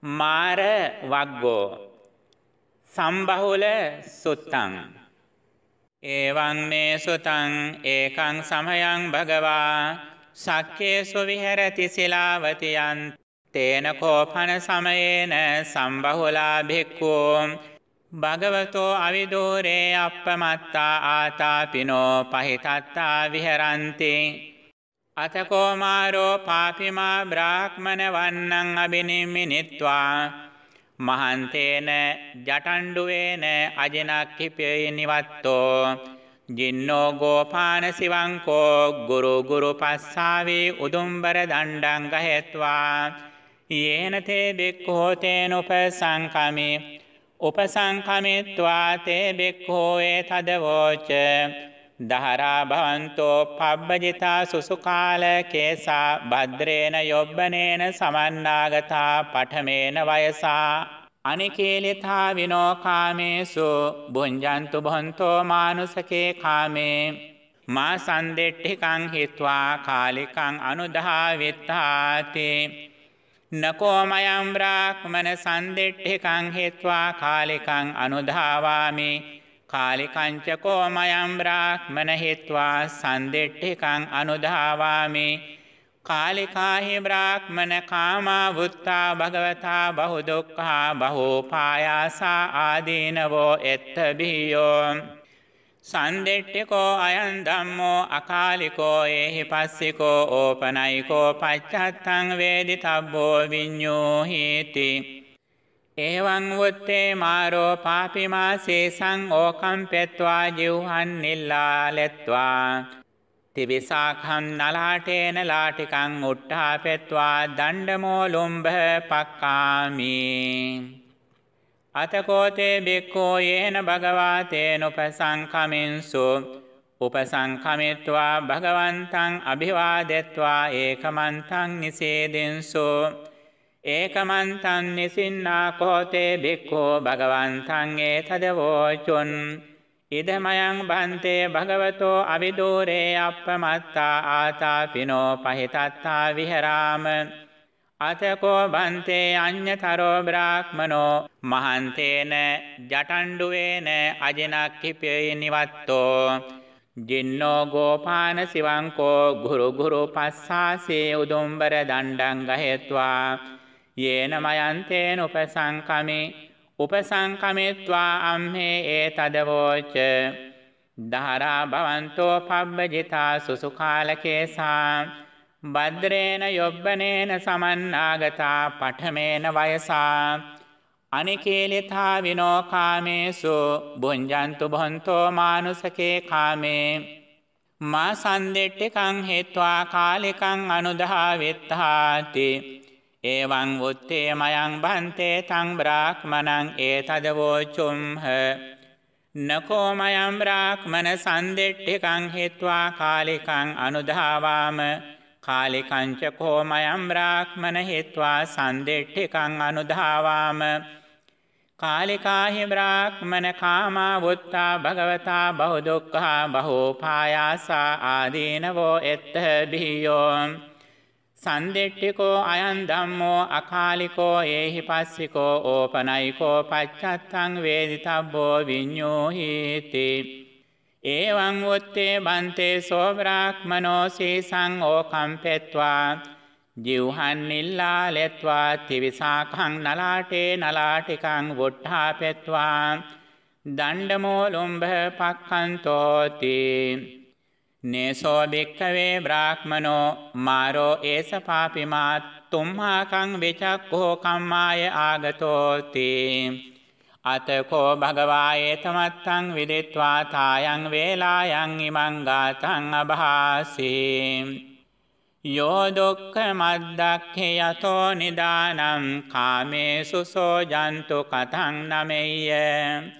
මාර වග්ගෝ සම්බහුල සුත්තං එවං මේ සුතං ඒකං සමයං භගවා සක්කේසු විහෙරති සිලාවතියන් තේන කෝපන සමයේන සම්බහුලා භික්ඛූ භගවතෝ අවිදෝරේ අප්පමත්තා ආතාපිනෝ පහිතත්තා විහෙරන්ති අතකෝමාරෝ පාපිමා බ්‍රාහ්මණ වන්නං අබිනිම්මිනිත්වා මහන්තේන ජටණ්ඩුවේන අජනක්ඛිපේ නිවත්තෝ ජින්නෝ ගෝපාන සිවංකෝ ගුරු ගුරු පස්සාවේ උදුම්බර දණ්ඩං ගහෙත්වා යේන තේ බික්ඛෝ තේන උපසංකමේ උපසංකමිත්වා තේ බික්ඛෝ ඒතදවෝච දහරා භවන්තෝ පබ්බජිතා සුසුකාල කේසා භද්‍රේන යොබ්බනේන සමන්නාගතා පඨමේන වයසා අනිකේලිතා විනෝකාමේසු බුඤ්ජන්තු බොන්තෝ මානුසකේ කාමේ මා සන්දෙට්ඨිකං හිත්වා කාලිකං අනුධාවිත්තාති නකෝමයම් බ්‍රාහ්මන සන්දෙට්ඨිකං හිත්වා කාලිකං අනුධාවාමි කාලිකංචකෝමයම් බ්‍රාහ්මන හිත්වා සන්දෙට්ඨිකං අනුධාවාමි කාලිකාහි බ්‍රාහ්මන කාමා වුත්තා භගවතා බහුදුක්ඛා බහෝපායාසා ආදීනවෝ එත්ත බියෝ සන්දෙට්ඨිකෝ අයන් ධම්මෝ අකාලිකෝ ඒහි පස්සිකෝ ඕපනයිකෝ පච්චත්තං වේදි තබ්බෝ විඤ්ඤෝ හේති ඒවං උත්තේ මාරෝ පාපිමා සේසං ඕකම් පෙත්වා ජිව්හන් නිල්ලාලෙත්වා තිබිසාකම් නලාටේන ලාටිකං උට්ටා පෙත්වා දණ්ඩමෝ ලුම්භ පක්කාමී අතකෝතේ බික්කෝ යේන භගවා තේනුපසංකමින්සු උපසංකමිත්වා භගවන්තං අභිවාදෙත්වා ඒකමන්තං නිසේදෙන්සෝ ඒකමන්තන් නිසින්නා කෝතේ භික්ඛෝ භගවන්තං ඒතදවෝචුන් ඉදමයන් බන්තේ භගවතෝ අවිදූරේ අප්පමත්තා ආතාපිනෝ පහිතත්තා විහෙරාම අතකෝ බන්තේ අඤ්ඤතරෝ බ්‍රාහ්මනෝ මහන්තේන ජටණ්ඩුවේන අජිනක්ඛිපේ නිවත්තෝ ජින්නෝ ගෝපාන සිවංකෝ ගුරු ගුරු පස්සාසේ උදුම්බර දණ්ඩං ගහෙත්වා යේන මයන්තේන උපසංකමේ උපසංකමෙත්වා අම්හේ ඒ තදවෝච දහරා භවන්තෝ පබ්බජිතා සුසුකාලකේසා බද්රේන යොබ්බනේන සමන්නාගතා පඨමේන වයසා අනිකේලිතා විනෝකාමේසු බුඤ්ජන්තු බොන්තෝ මානුසකේ කාමේ මා සන්දෙට්ටකං හෙත්වා කාලිකං අනුදහා වෙත්තාති ඒවං උත්තේ මයං බන්තේ තං බ්‍රාහ්මණං ඒතදවෝචුම්හ නකෝමයම් බ්‍රාහ්මණ සම්දෙට්ඨිකං හේत्वा කාලිකං අනුධාවාම කාලිකංච කෝමයම් බ්‍රාහ්මණ හේत्वा සම්දෙට්ඨිකං අනුධාවාම කාලිකාහි බ්‍රාහ්මණ කාමා වුත්තා භගවතා බහුදුක්ඛා බහෝපායාසා ආදීනවෝ එත්ථ බියෝ සන්දෙට්ටිකෝ අයන් ධම්මෝ අකාලිකෝ ඒහි පස්සිකෝ ඕපනයිකෝ පච්චත්තං වේදිතබ්බෝ විඤ්ඤෝහීති එවං වොත්තේ බන්තේ සෝ බ්‍රාහ්මනෝ සීසං ඕකම්පෙත්වා ජීවහන්නilla ලෙත්වා තිවිසාඛං නලාටේ නලාටිකං වොට්ඨාපෙත්වා දණ්ඩමෝ ලොම්භ පක්ඛන්තෝති නේසෝ භික්ඛවේ බ්‍රාහ්මනෝ මාරෝ ඒස පාපිමාත් තුම්මාකං විචක්ඛෝ කම්මාය ආගතෝති අතකෝ භගවායේ තමත්තං විදිත්වා තායන් වේලායන් ඉමං ගාතං අභාසී යෝ දුක්ඛ මද්දක්ඛේ යතෝ නිදානම් කාමේසු සෝ ජන්තු කතං නමෙය්‍ය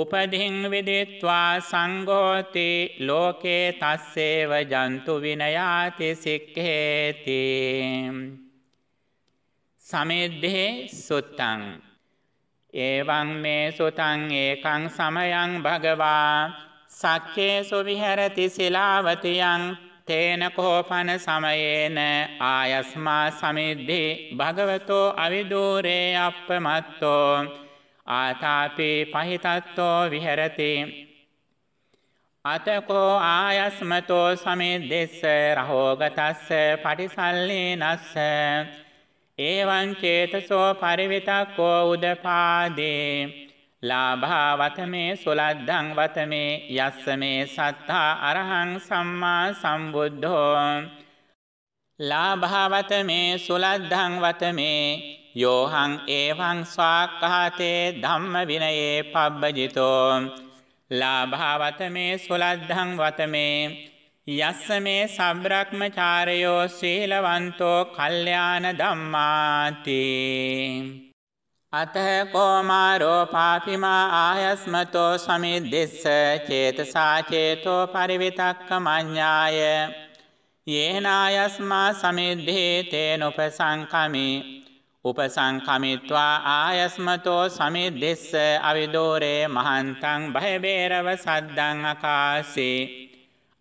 උපදින් විදිත්වා සංඝෝති ලෝකේ තස්සේව ජන්තු විනයාති සික්ඛේති සමෙද්දේ සුත්තං එවං මේ සුතං ඒකං සමයං භගවා සක්කේසු විහෙරති සිලාවතියං තේන කෝපන සමයේන ආයස්මා සමිද්ධි භගවතෝ අවිදූරේ අප්පමත්තෝ ආතාපේ පහිතත්තෝ විහෙරති අතකෝ ආයස්මතෝ සමිද්දෙස්ස රහෝගතස්ස පටිසල්ලේනස්ස ඒවං චේතසෝ පරිවිතක්කෝ උදපාදේ ලාභා වතමේ සුලද්දං වතමේ යස්ස මේ සත්තා අරහං සම්මා සම්බුද්ධෝ ලාභා වතමේ සුලද්දං වතමේ යෝහං ඒවං ස්වාක්ඛාතේ ධම්ම විනයේ පබ්බජිතෝ ලාභවතමේ සුලද්ධං වතමේ යස්ස මේ සබ්‍රක්‍මචාරයෝ සීලවන්තෝ කල්යාණ ධම්මාති අතහ කෝමාරෝ පාපිමා ආයස්මතෝ සමිද්දෙස්ස චේතසා චේතෝ පරිවිතක්ක මඤ්ඤාය යේනායස්මා සමිද්දේ තේනොපසංකමේ උපසංකමිත්වා ආයස්මතෝ සමි දෙස්ස අවිදෝරේ මහන්තං භයබේරව සද්දං අකාසේ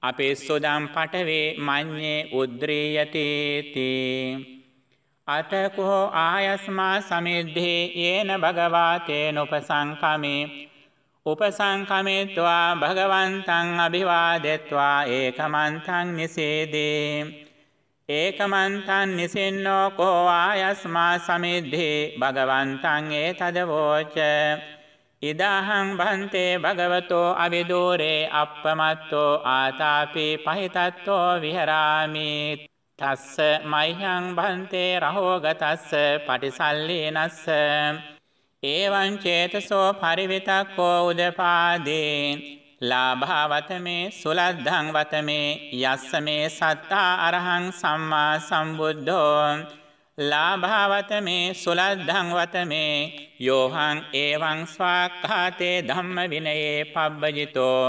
අපේ සුදම් පටවේ මඤ්ඤේ උද්්‍රීයතේති අතකෝ ආයස්මා සමිද්ධේ යේන භගවා තේන උපසංකමේ උපසංකමේत्वा භගවන්තං අභිවාදෙत्वा ඒකමන්තං නිසේදේ ඒකමන්තන් නිසින්නෝ කෝ ආයස්මා සමිද්ධි භගවන්තං ඒ තදවෝච ඉදාහං භන්තේ භගවතෝ අවිදූරේ අප්පමත්තෝ ආතාපි පහිතත්තෝ විහරාමි තස්ස මයිහං භන්තේ රහෝගතස්ස පටිසල්ලීනස්ස ඒවං චේතසෝ පරිවිතක්කෝ උදපාදේ ලාභා වතමේ සුලද්ධං වතමේ යස්ස මේ සත්තා අරහං සම්මා සම්බුද්ධෝ ලාභා වතමේ සුලද්ධං වතමේ යෝහං එවං ස්වාක්ඛාතේ ධම්ම විනයේ පබ්බජිතෝ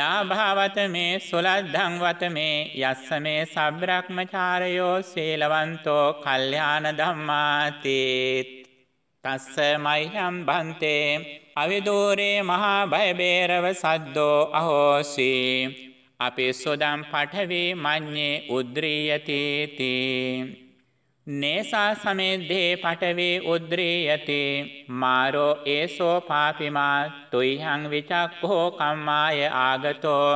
ලාභාවතමේ සුලද්ධං වතමේ යස්ස මේ සබ්‍රක්මචාරයෝ සීලවන්තෝ කල්යාණ ධම්මාතේත් තස්ස මයිහම් බන්තේ අවිදූරේ මහා භයබේරව සද්දෝ අහෝසි අපි සුදම් පටවේ මඤ්ඤේ උද්‍රීයතේති නේසා සමෙද්දේ පටවේ උද්‍රීයති මාරෝ ඒසෝ පාපිමා තුයිහං විචක්ඛෝ කම්මාය ආගතෝ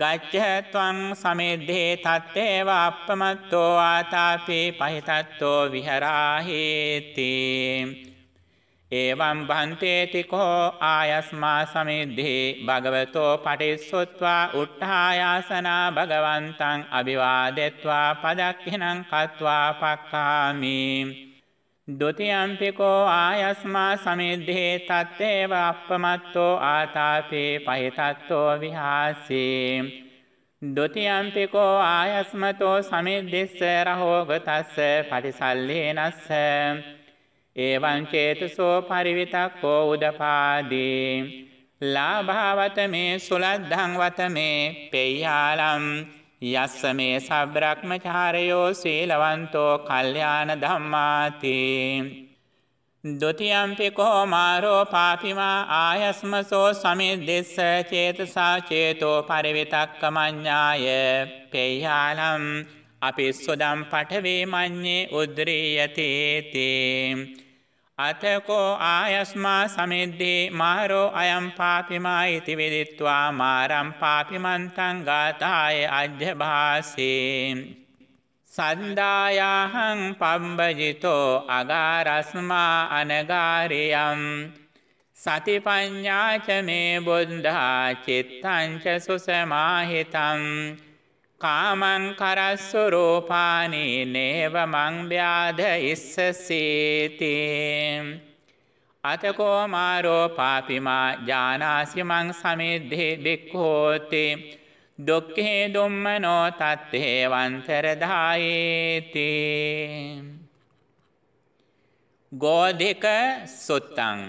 ගච්ඡත්වං සමෙද්දේ තත්තේව අප්පමත්තෝ ආතාපේ පහිතත්තෝ විහරාහේති එවං භන්තේති කෝ ආයස්මා සමෙද්දේ භගවතෝ පටිස්සොත්වා උට්ඨායාසනා භගවන්තං අභිවාදෙත්වා පදක්ඛිනං කତ୍වා පක්ඛාමි දොතියම්පිකෝ ආයස්මා සමිද්ධේ තත්තේව අප්පමත්තෝ ආතාපේ පහිතත්තෝ විහාසේ දොතියම්පිකෝ ආයස්මතෝ සමිද්දිස්ස රහෝගතස්ස පටිසල්ලේනස්ස ඒවං චේතසෝ පරිවිතක්කෝ උදපාදී ලාභවත මේ සුලද්ධං වත මේ පෙය්‍යාලම් යස්ස මේ සබ්‍රක්‍මචාරයෝ සීලවන්තෝ කල්යාණ ධම්මාති ဒ ුතියම්පි කෝ මාරෝ පාපිමා ආයස්මසෝ සමිද්දෙස්ස චේතසා චේතෝ පරිවිතක්කමඤ්ඤාය පේයාලම් අපිස්සුදම් පඨවේ මඤ්ඤේ උද්රීයතේ තේ අතකෝ ආයස්මා සමිද්දී මාරෝ අයම් පාපිමා ඉති විදිත්වා මාරම් පාපිමන්තං ගාතාය අජ්ජභාසේ සන්දායාහං පම්බජිතෝ අගාරස්මා අනගාරියම් සතිපඤ්ඤාච මේ බුද්ධා චිත්තං ච සුසමාහිතං කාමං කරස්සුරූපානී නේව මං්‍යාද ඉස්සසීතිම්. අතකෝ මාරෝ පාපිමා ජානාසි මං සමිද්ධි බික්ඛෝති දුක්ඛේ දුම්මනෝ තත්තේ වන්තරදායේති ගෝධික සුත්තං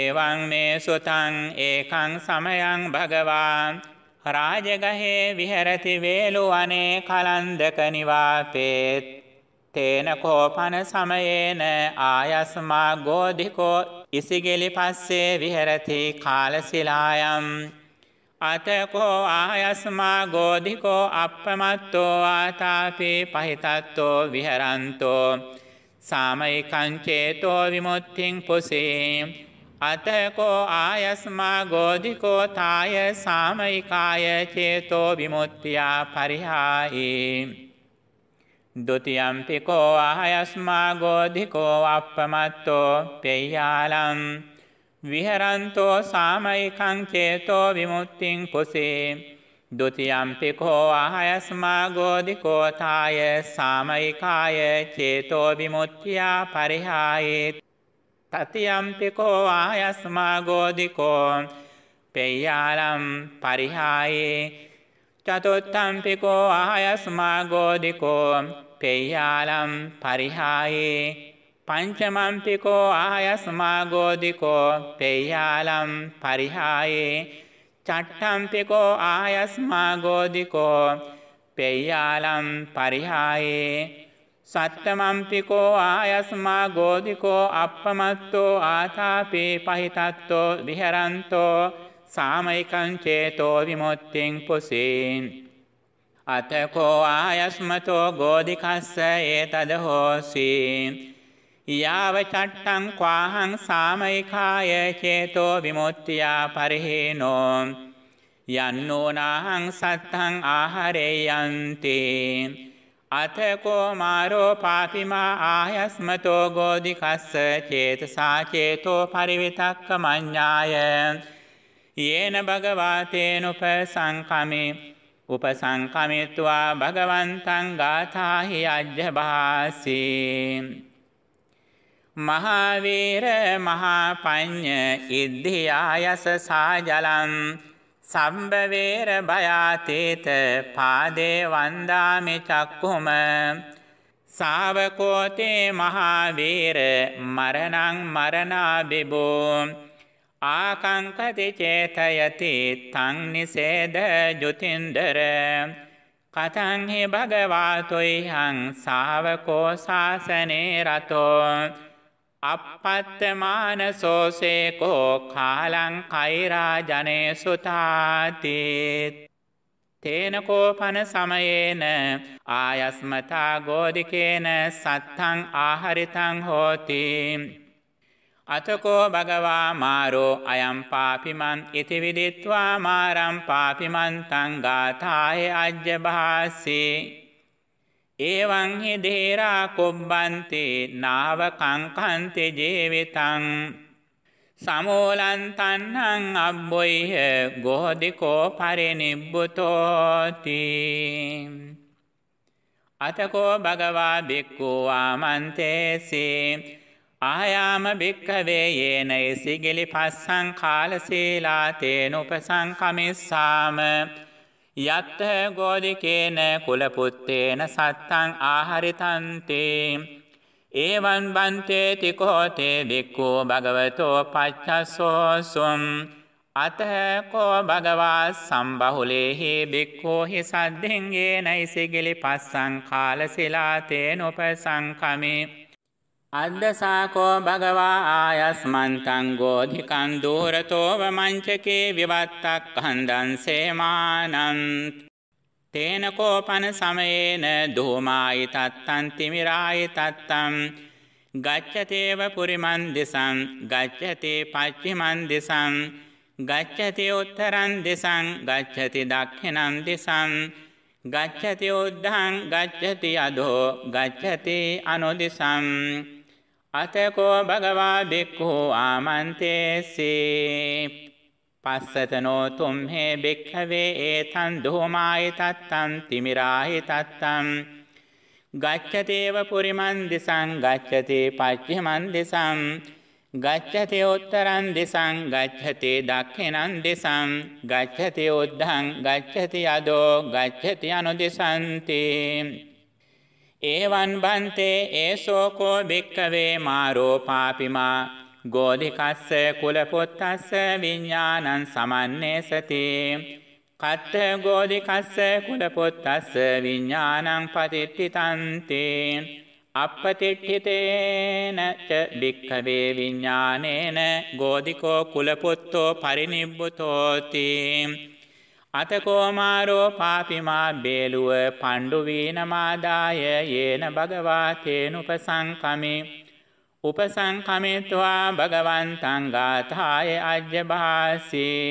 එවං මේ සුතං ඒකං සමයං භගවාන් රාජගහේ විහෙරති වේලු අනේ කලන්දක නිවාපේත් තේන කෝපන සමයේන ආයස්මා ගෝධිකෝ ඉසිගෙලි පස්සේ විහෙරති කාලසිලායම් අතකෝ ආයස්මා ගෝධිකෝ අප්පමත්තෝ ආතාපේ පහිතත්තෝ විහෙරන්තෝ සාමයිකං චේතෝ විමුක්තිං පුසේ අතකෝ ආයස්මා ගෝධිකෝ තාය සාමයිකාය චේතෝ විමුත්තියා පරිහායේ. දුතියම්පිකෝ අහයස්මා ගෝධිකෝ අපපමත්තෝ පෙයියාලම් විහරන්තෝ සාමයිකං චේතෝ විමුත්තිං කුසේ. දුතියම්පිකෝ අහයස්මා ගෝධිකෝ තාය සාමයිකාය චේතෝ විමුත්තියා පරිහායේත්. तथियंपिको आयस्म गोदिको पेय्यालम परिहाये चतुर्थंपिको आयस्म गोदिको पेय्यालम परिहाये पंचमंपिको आयस्म गोदिको पेय्यालम परिहाये चट्टंपिको आयस्म गोदिको पेय्यालम परिहाये සත්තමම්පිකෝ ආයස්මා ගෝධිකෝ අප්පමත්තෝ ආතාපේ පහිතත්තෝ විහරන්තෝ සාමයිකං චේතෝ විමුක්තිං පුසීන් අතකෝ ආයස්මතෝ ගෝධිකස්ස ඒතද හෝසි යාව චට්ටං ක්වාහං සාමයිකාය චේතෝ විමුක්තියා පරිහේනෝ යන්නෝනාහං සත්තං ආහරේ යන්තේ අතකෝ මාරෝ පාපිමා ආයස්මතෝ ගෝධිකස්ස චේතසා චේතෝ පරිවිතක්ක මඤ්ඤාය යේන භගවාතේන උපසංකමේ උපසංකමිත්වා භගවන්තං ගාථාහි අජ්ජභාසී මහාවීර මහා පඤ්ඤ ඉද්ධියායස සාජලං සම්බවේර භයාතේත පාදේ වන්දාමි චක්කුම සාවකෝතේ මහාවීර මරණං මරණාබිබෝ ආකංකති චේතයති තං නිසේද ජුතින්දර කතං හි භගවාතුයිහං සාවකෝ සාසනේ රතෝ අපපත්තමාන සෝසේකෝ කාලං කෛරාජනේ සුතාතිත් තේනකෝපන සමයේන ආයස්මතා ගෝධිකේන සත්තං ආහරිතං හෝති අතකෝ භගවා මාරෝ අයම් පාපිමන් ඉති විදිත්වා මාරම් පාපිමන් තං ගාථාය අජ්ජභාසී ඒවං හි දේරා කොබ්බන්තේ නාව කංකන්තේ ජීවිතං සමෝලන් තන්නං අබ්බොයිහ ගෝධිකෝ පරිනිබ්බුතෝති අතකෝ භගවා බික්ඛු ආමන්තේසේ ආයාම බික්ඛවේ යේන ඉසිගිලි පස්සං කාලසීලා තේන උපසංකමිස්සාම යත්ත ගෝධිකේන කුලපුත්තේන සත්තං ආහරිතන්තේ ඒවන් බන්තේ තිකෝතේ දික්කෝ භගවතෝ පච්චසෝසුම් අතහකෝ භගවා සම්බහුලේහි බික්කෝහි සද්ධෙන්ගේ නයිසිගිලි පස්සං කාලසිලා තේනුප සංකමේ අද්දසාකෝ භගවා ආයස්මන්තං ගෝධිකං දූරතෝව මංචකේ විවත්තක් හන්දං සේමානන්ත තේන කෝපන සමයේන දෝමායි තත්තං තිමිරායි තත්තං ගච්ඡතේව පුරිමන් දිසං ගච්ඡතේ පච්චිමන් දිසං ගච්ඡති උත්තරං දිසං ගච්ඡති දක්ඛිනං දිසං ගච්ඡති උද්ධං ගච්ඡති අධෝ ගච්ඡති අනුදිසං අතකෝ භගවා බික්ඛු ආමන්තේසී පස්සතනෝ තුම්හේ බික්ඛවේ ඒතං දුමායි තත්තං තිමිරාහි තත්තං ගච්ඡතේව පුරිමන් දිසං ගච්ඡතේ පච්චිමන් දිසං ගච්ඡතේ උත්තරං දිසං ගච්ඡතේ දක්ඛිනං දිසං ගච්ඡතේ උද්ධං ගච්ඡති අදෝ ගච්ඡති අනුදිසන්තේ ඒවන් බන්තේ ඒසෝකෝ භික්කවේ මාරෝපාපිමා ගෝධිකස්ස කුලපොත්තස්ස විඤ්ඥානන් සමන්නේ සති. කත්ත ගෝධිකස්ස කුලපොත්තස්ස විඤ්ඥානං පතිට්ටිතන්තේ. අපපතිට්ඨිතේනච භික්ඛවේ විඤ්ඤානේන ගෝධිකෝ කුලපොත්තෝ පරිනිබ්බුතෝති අතකෝමාරෝ පාපිමා බේලුව පණ්ඩු වීනමාදාය යේන භගවා තේනුපසංකමේ උපසංකමිත්වා භගවන්තං ගාථාය අජ්ජභාසී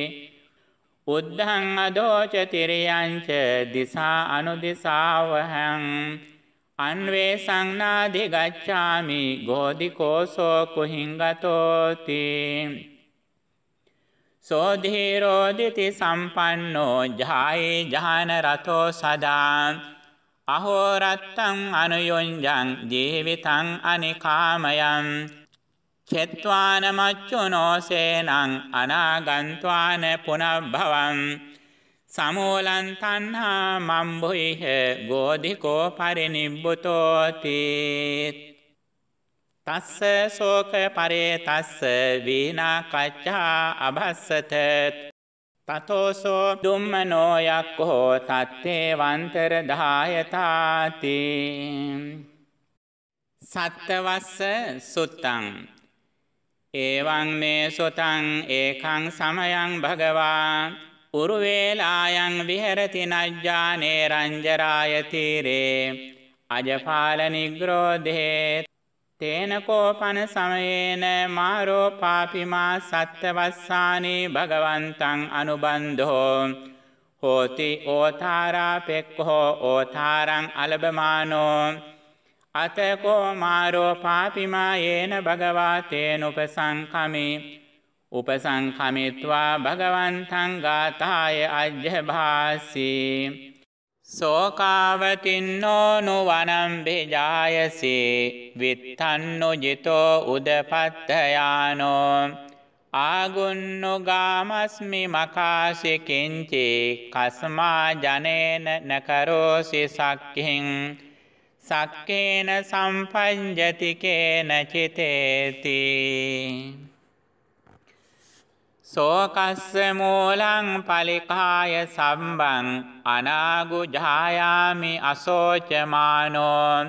උද්ධං අදෝච තිරියංච දිසා අනුදිසාවහං අන්වේ සංනාධි ගච්ඡාමි ගෝධිකෝසෝ කුහිංගතෝති සෝධීරෝදිති සම්පන්නෝ ජායි ජාන රතෝ සදා අහෝ රත්තං අනුයොංජං ජීවිතං අනිකාමයං චත්වාන මච්චුනෝ සේනං අනාගන්්වාන පුනබ්භවං සමූලං තණ්හා මම්බුයිහ ගෝධිකෝ පරිනිබ්බුතෝති තස්ස සෝක පරේ තස්ස වීනා කච්චා අභස්සත තතෝසෝ දුම්මනෝ යක්ඛෝ තත්තේ වන්තර ධායතාති සත්තවස්ස සුත්තං ඒවං මේ සුතං ඒකං සමයං භගවා උරුවේලායන් විහෙරති නජ්ජානේ රංජරාය තීරේ අජපාල නිග්‍රෝධේ තේනකෝපන සමයේන මාරෝ පාපිමා සත්‍යවස්සානේ භගවන්තං අනුබන්ධෝ හෝති ඕතාරා පෙක්ඛෝ ඕතාරං අලබමානෝ අතකෝ මාරෝ පාපිමා යේන භගවා තේනුපසංකමේ උපසංකමිත්වා භගවන්තං ගාථාය අජ්ජභාසී සෝකාවතින්නෝ නුවනම්බිජායසේ විත්තන්නු ජිතෝ උදපත්තයානෝ ආගුන්නු ගාමස්මි මකාසිකින්චේ කස්මා ජනේන නකරෝසි සක්හින් සක්කේන සම්පංජතිකේන චිතේති සෝකස්ස මූලං පලිකාය සම්බං අනාගුජායාමි අසෝචමානෝ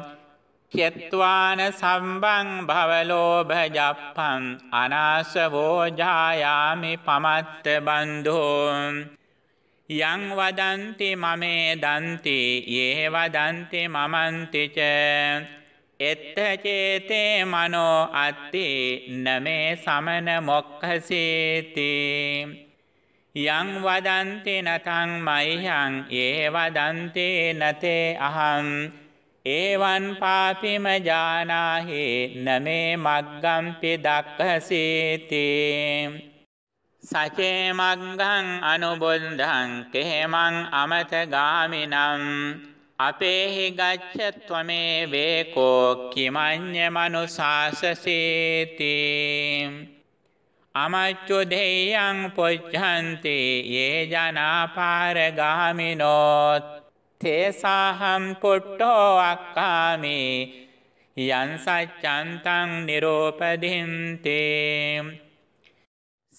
චත්වාන සම්බං භවලෝභජප්පං අනාසවෝ ජායාමි පමත්ත බන්ධෝ යං වදන්ති මමේ දන්ති යේ වදන්ති මමන්ති ච එත්ත චේතේ මනෝ අත්ති නමේ සමන මොක්ඛසීති යං වදන්ති නතං මයිහං ඒ වදන්ති නතේ අහං ඒවන් පාපිම ජානාහි නමේ මග්ගම්පි දක්ඛසීති සචේ මග්ගං අනුබුද්ධං කේමං අමත ගාමිනම් අපේහි ගච්ඡ ත්වමේ වේකෝ කිමඤ්ඤ මනුසාසසේති අමච්චු දෙයං පොච්ඡන්ති යේ ජනා පාරගාමිනෝ තේසාහම් කුට්ටෝ අක්ඛාමි යං සච්ඡන්තං නිරෝපදින්තේ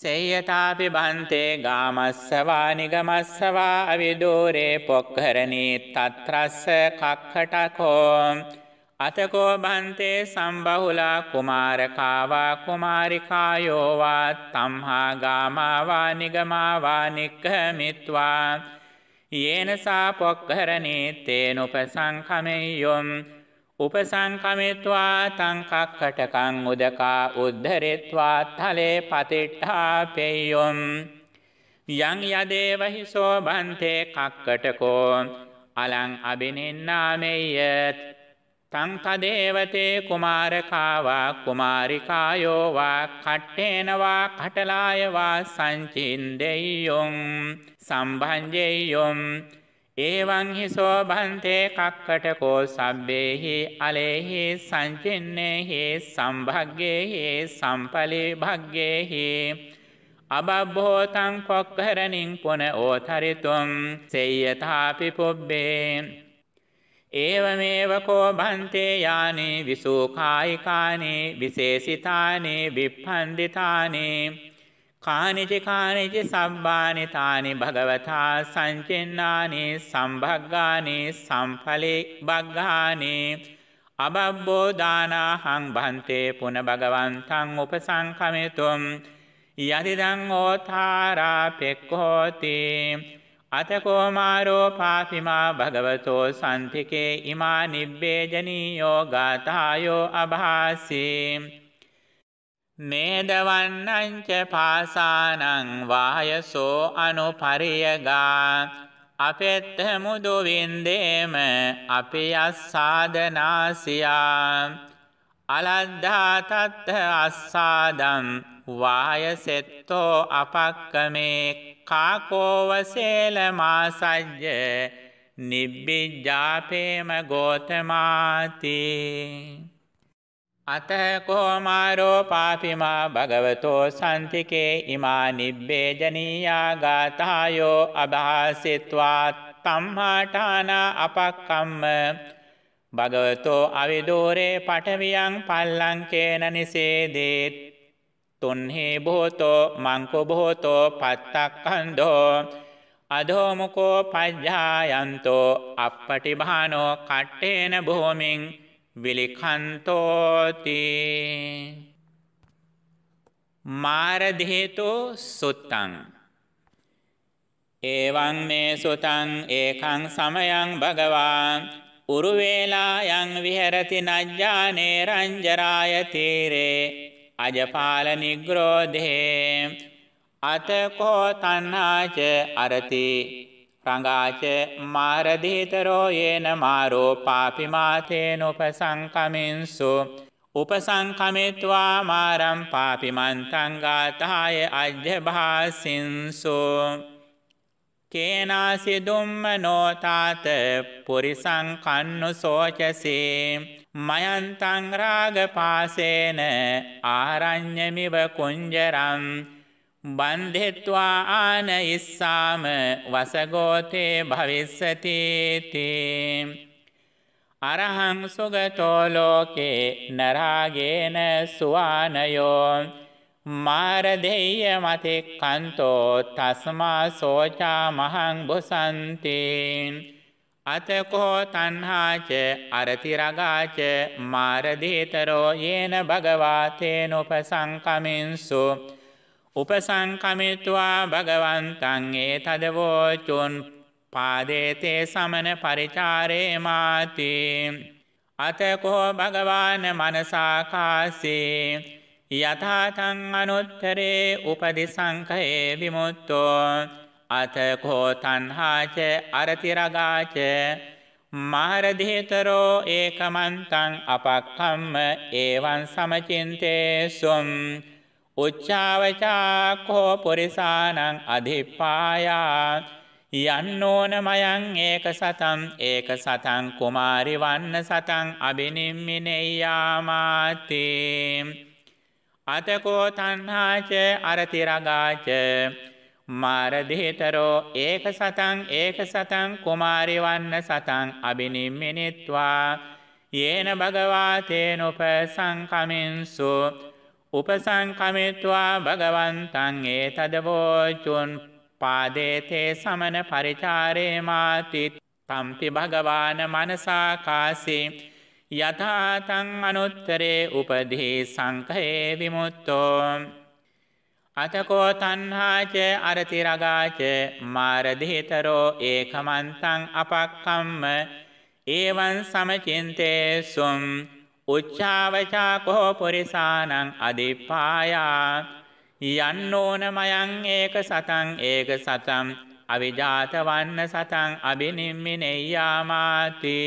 සෙය්‍යතාපි බන්තේ ගාමස්සවා නිගමස්සවා අවිදූරේ පොක්හරණී තත්‍රස්ස කක්කටකෝ අතකෝ බන්තේ සම්බහුලා කුමාරකාවා කුමාරිකායෝවා තම්හා ගාමාවා නිගමාවා නික්කමිත්වා යේනසා පොක්හරණී තේනුප සංකමෙයොම් උපසංකමිත්වා තංකක්කටකං උදකා උද්ධරෙත්වා තලේ පතිට්ඨා පෙය්‍යොම් යං යදේව හිසෝ බන්තේ කක්කටකෝ අලං අබිනින්නාමෙය්‍ය තං තදේවතේ කුමාරකාවා කුමාරිකායෝ වා කට්ඨේන වා කටලාය වා සංචින්දෙය්‍යොම් සම්භංජෙය්‍යොම් ඒවන්හි සෝභන්තේ කක්කටකෝ සබ්බේහි අලේහි සංචින්නේහි සම්භග්ගේහි සම්පලි භග්ගේහි අබබ්බෝතං කොක්කරණින් පුන ඕතරිතුම් සෙය්‍යථාපි පුබ්බේ ඒවමේව කෝ බන්තේ යානේ විසූකායිකානේ විශේෂිතානේ විප්පන්දිතානේ කානිච කානිච සම්බානේ තානේ භගවතා සංචෙන්නානේ සම්භග්ගානේ සම්ඵලේ බග්ගානේ අබබ්බෝ දානාහං භන්තේ පුන භගවන්තං උපසංකමෙතුම් යතිදං ඕතාරා පෙක්ඛෝති අතකෝ මාරෝ පාපිමා භගවතෝ සම්තිකේ ඉමා නිබ්බේජනීයෝ ගාථායෝ අභාසී මේදවන්නංච පාසානං වායසෝ අනුපරියගා අපෙත්ත මුදු වින්දේම අපියස්සාදනාසියා අලද්ධා තත්ත අස්සාදම් වායසෙත්තෝ අපක්කමේ කාකෝව සේල මාසජ්ජ නිබ්බිජ්ජාපේම ගෝතමාති අතහ කෝමාරෝ පාපිමා භගවතෝ සන්තිකේ ඉමා නිබ්බේජනීයා ගාථායෝ අභාසිත්වා තම්හාටාන අපක්කම්ම භගවතෝ අවිදෝරේ පටවියං පල්ලංකේන නිසේදේත් තුන්හි බොහෝතෝ මංකු බොහෝතෝ පත්තක්කන්දෝ අධෝමුකෝ පජ්ජායන්තෝ අපපටිභානෝ කට්ටේන බොහොමින් විලිකන්තෝති මාරදේතෝ සුත්තං එවං මේ සුතං ඒකං සමයං භගවා උරුවේලායන් විහෙරති නජ්ජානේ රංජරාය තීරේ අජපාල නිග්‍රෝධේ අතකෝ තණ්හාච අරති රඟාච මාරදීතරෝ යේන මාරෝ පාපිමාතේනුපසංකමින්සු උපසංකමිත්වා මාරම් පාපිමන්තංගාතාය අජ්‍යභාසින්සු කේනාසි දුම්මනෝ තාත පුරිසං කන්නු සෝචසේ මයන්තං රාගපාසේන ආරඤ්‍යමිව කුඤ්ජරං බන්ධෙත්වා ආන ඉස්සාම වසගෝතේ භවිස්සතිතේ අරහං සුගතෝ ලෝකේ නරාගේන සුවානයෝ මාරදේය මතේ කන්තෝ තස්මා සෝචා මහං බොසන්තේ අතකෝ තණ්හාච අරති රගාච මාරදීතරෝ යේන භගවාතේනොපසංකමින්සු උපසංකමිත්වා භගවන්තන් ඒ තදවෝචුන් පාදේතේ සමන පරිචාරේ මාති අතකෝ භගවාන මනසාකාසේ යථාතං අනුත්තරේ උපදිසංඛයේ විමුක්තෝ අතකෝ තණ්හාච අරතිරගාච මහරදේතරෝ ඒකමන්තං අපක්ඛම්ම එවං සමචින්තේසුම් උච්චාවචාකෝ පුරිසානං අධිපායා යන්නෝන මයං ඒක සතම් ඒක සතං කුමාරි වන්න සතං අබිනිම්මිනෙය්‍යාමාතේ අතකෝ තණ්හාච අරති රගාච මාරදේතරෝ ඒක සතං ඒක සතං කුමාරි වන්න සතං අබිනිම්මිනිත්වා යේන භගවා තේනොප සංකමින්සෝ උපසංකමිත්වා භගවන්තන් ඒ තදවෝචුන් පාදේතේ සමන පරිචාරේ මාතිත් තම්පි භගවාන මනසාකාසේ යථාතං අනුත්තරේ උපදී සංකයේ විමුත්තෝ අතකෝ තණ්හාච අරති රගාච මාරදීතරෝ ඒකමන්තං අපක්කම්ම ඒවං සමචින්තේසුම් උච්චාවචා කෝ පුරිසානං අදිපායා යන්න ඕන මයං ඒක සතං ඒක සතං අවිජාත වන්න සතං අබිනිම්මිනෙය්‍යාමාති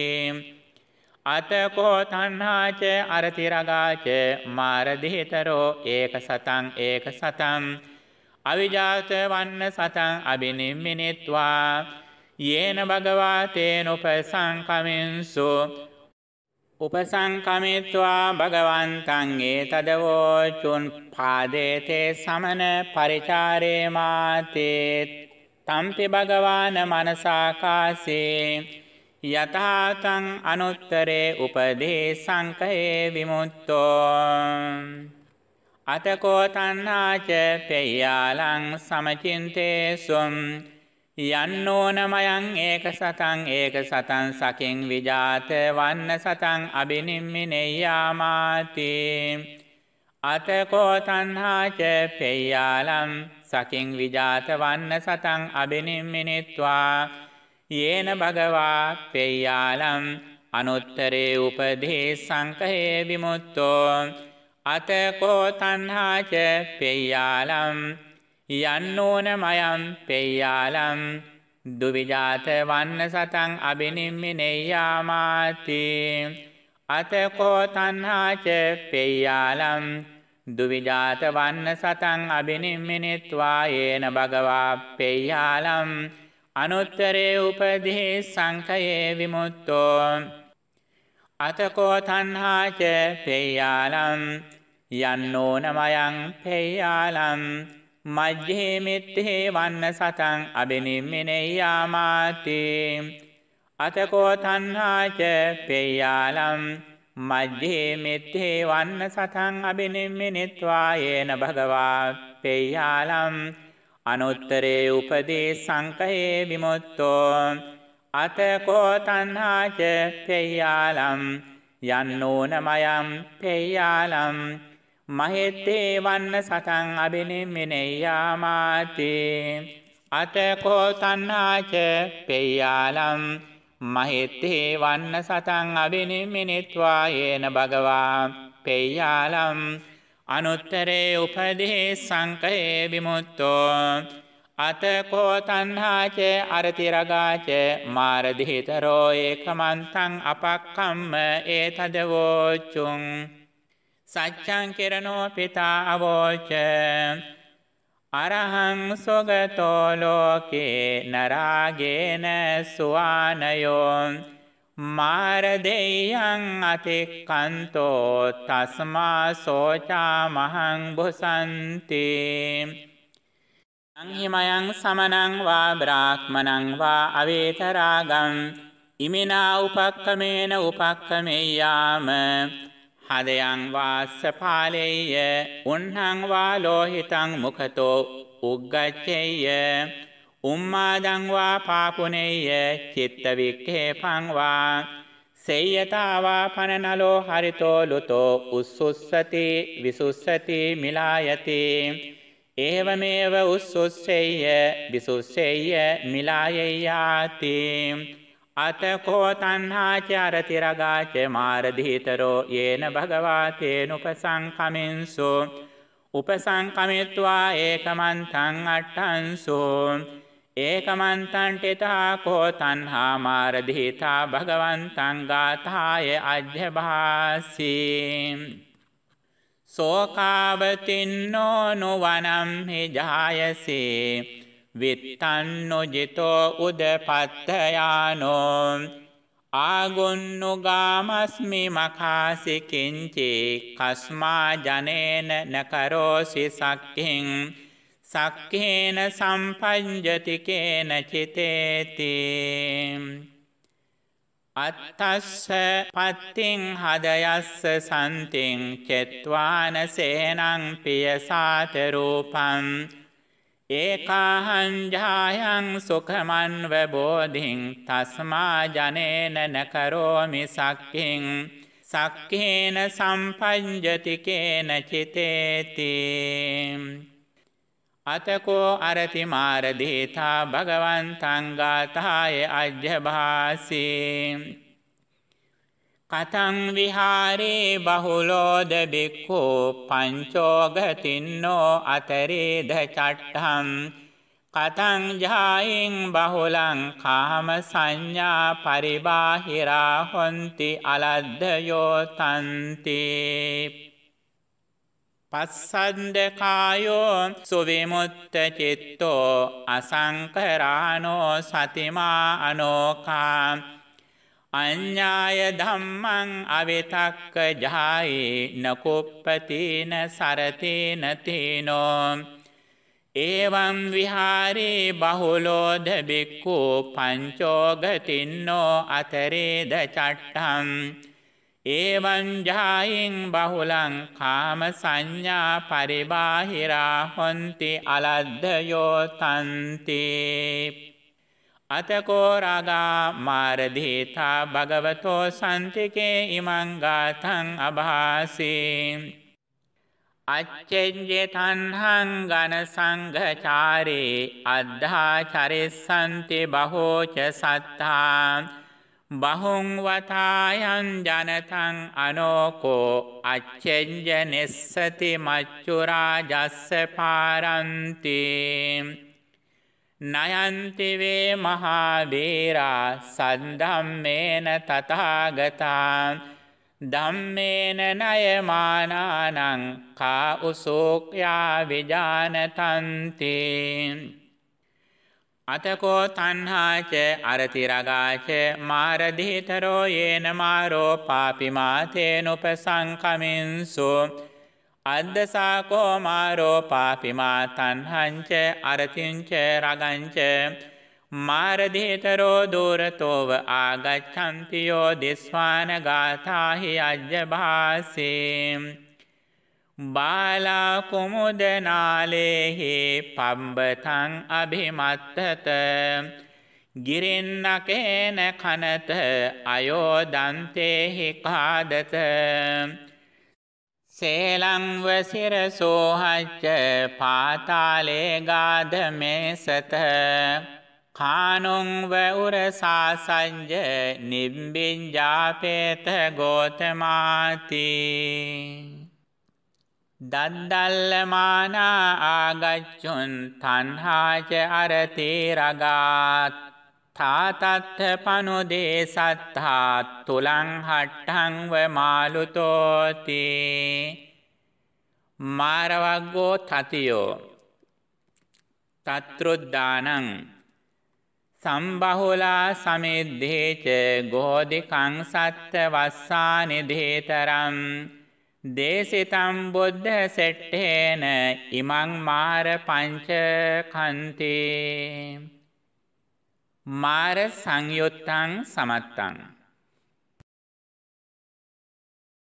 අතකෝ තණ්හාච අරති රගාච මාරදිහිතරෝ ඒක සතං ඒක සතං අවිජාත වන්න සතං අබිනිම්මිනිත්වා යේන භගවා තේනොපසංකමින්සෝ උපසංකමිත්වා භගවන්තන්ගේ තදවෝචුන් පාදේතේ සමන පරිචාරේ මාතේ තම්පි භගවාන මනසාකාසේ යථාතං අනුත්තරේ උපදේ සංකයේ විමුත්තෝ අතකෝ තණ්හාච පෙය්‍යාලං සමචින්තේසුම් යන්න ඕනමයන් ඒක සතන් ඒක සතන් සකින් විජාත වන්න සතන් අබිනිම්මිනෙයාමාති අතකෝ තණ්හාච පෙය්‍යාලම් සකින් විජාත වන්න සතන් අබිනිම්මිනිත්වා යේන භගවා පෙය්‍යාලම් අනුත්තරේ උපදී සංකහේ විමුක්තෝ අතකෝ තණ්හාච පෙය්‍යාලම් යන්නෝන මයම් පෙයාලම් දුවිජාත වන්න සතන් අබිනිම්මිනෙයාමාති අතකෝ තන්හාච පෙයාලම් දුවිජාත වන්න සතන් අබිනිම්මිනිත්වා යේන භගවා පෙයාලම් අනුත්තරේ උපදී සංඛයේ විමුක්තෝ අතකෝ තණ්හාච පෙයාලම් යන්නෝනමයන් පෙයාලම් මජ්්‍යහිමිත්හේ වන්න සතන් අභිනිම්මිනෙයාමාතේ අතකෝතන්හාච පෙයාලම් මජ්්‍යහිමිත්හේ වන්න සතන් අභිනිම්මිනිත්වායේන භගවා පෙයාලම් අනුත්තරේ උපදී සංකහේ විමුත්තෝ අතකෝතන්හාච පෙයාලම් යන්නෝනමයම් පෙයාලම් මහෙත්තේ වන්න සතන් අබිනිම්මිනෙයාමාතේ අතකෝ තන්නාච පෙයාලම් මහෙත්තේ වන්න සතන් අබිනිම්මිනිත්වා යේන භගවා පෙයාලම් අනුත්තරේ උපදේ සංකයේ විමුත්තෝ අතකෝ තණ්හාච අරතිරගාච මාරදිහිතරෝ ඒකමන්තං අපක්කම්ම ඒතදවෝචුං සච්චං කෙරනෝ පිතා අවෝච අරහං සොගතෝ ලෝකේ නරාගේන සුවානයෝ මාරදෙයං අතික්කන්තෝ තස්මා සෝචා මහං බුසන්ති අංහිමයන් සමනං වා බ්‍රාහ්මණං වා අවේතරාගම් ඉමිනා උපක්කමේන උපක්කමෙය්‍යාම හදයං වාස්සපාලෙය්‍ය උන්හං වා ලෝහිතං මුඛතෝ උග්ගච්ඡෙය්‍ය උම්මාදං වා පාපුනේය්‍ය චිත්ත වික්ඛේපං වා සේයතාවා පනනලෝ හරිතෝ ලුතෝ උස්සුස්සති විසුස්සති මිලායති ඒවමේව උස්සුස්සෙය්‍ය විසුස්සෙය්‍ය මිලායයාති අතකෝ තණ්හාච අරතිරගාච මාරධීතරෝ යේන භගවා තේනුපසංකමින්සු උපසංකමිත්වා ඒකමන්තං අට්ඨංසු ඒකමන්තං තිතා කෝ තණ්හා මාරධීතා භගවන්තං ගාථාය අධ්‍යභාසී සෝකාවතින්නෝ නුවනම් හි ජායසේ විත්තන්නොජිතෝ උදපත්තයානෝ ආගොන්නු ගාමස්මි මකාසි කිංචි කස්මා ජනේන නකරෝසි සක්ඛින් සක්ඛේන සම්පඤ්ජතිකේන චිතේති අත්තස්ස පත්තිං හදයස්ස සන්තිං චත්වාන සේනං පියසාත රූපං ඒකාහං ජායං සුඛමන්ව බෝධින් තස්මා ජනේන නකරෝමි සක්ඛින් සක්ඛේන සම්පඤ්ජතිකේන චිතේති අතකෝ අරති මාරදීතා භගවන්තං ගාථාය අජ්ජභාසී පතං විහාරේ බහුලෝද බික්ඛෝ පංචෝගතින්නෝ අතරේද චට්ඨම් කතං ජායින් බහුලං කාම සංඥා පරිබාහිරා හොಂತಿ අලද්දයෝ තන්ති පස්සද්ද කායෝ සුවිමුත්ත චිත්තෝ අසංකරානෝ සතිමා අනෝකා අඤ්ඤාය ධම්මං අවිතක්ක ජායේ නකොප්පතේන සරතේන තේනෝ එවං විහාරේ බහුලෝද බික්ඛෝ පංචෝගතින්නෝ අතරේද චට්ඨං එවං ජායින් බහුලං කාම සංඥා පරිබාහිරා හොන්ති අලද්දයෝ තන්තේ අතකෝ රාගා මාරධීතා භගවතෝ සන්තිකේ ඉමං ගාතං අභාසී අච්චෙඤ්ජේ තණ්හං ඝන සංඝචාරේ අද්ධා චරිස්සන්ති බහෝච සත්තා බහුං වතායන් ජනතං අනෝකෝ අච්චෙඤ්ජ නෙස්සති මච්චුරා ජස්ස පාරන්ති නයන්තිවේ මහාබේරා සද්ධම්මේන තථාගතා ධම්මේන නයමානානං කා උසෝක්‍යා විජානතන්ති අතකෝ තණ්හාච අරතිරගාච මාරදීතරෝ යේන මාරෝ පාපිමාතේනුපසංකමින්සෝ අද්දසාකෝ මාරෝ පාපිමා තන්හංච අරතිංච රගංච මාරදීතරෝ දූරතෝව ආගච්ඡන්තියෝ දිස්වාන ගාථාහි අජ්‍යභාසේ බාලා කුමුදනාලේහි පම්බතං අභිමත්තත ගිරින්නකේන කනත අයෝදන්තේහි කාදත සේලංව සිරසෝහච්ච පාතාලේ ගාධ මේසත කානුංව උරසාසංජ නිම්බිංජාපේත ගෝතමාති දද්දල්ලමානා ආගච්චුන් තන්හාච අරති රගාත් තාතත්ථ පනුදේ සත්හා තුලං හට්ටංව මාලුතෝති මාරවග්ගෝ තතියෝ තත්‍රුද්දානං සම්බහුලා සමිද්ධේච ගෝධිකං සත්ත වස්සානි ධේතරම් දේශිතම් බුද්ධ සෙට්ඨේන ඉමං මාර පංච කන්තේ මාර සංයුත්තං සමත්තං.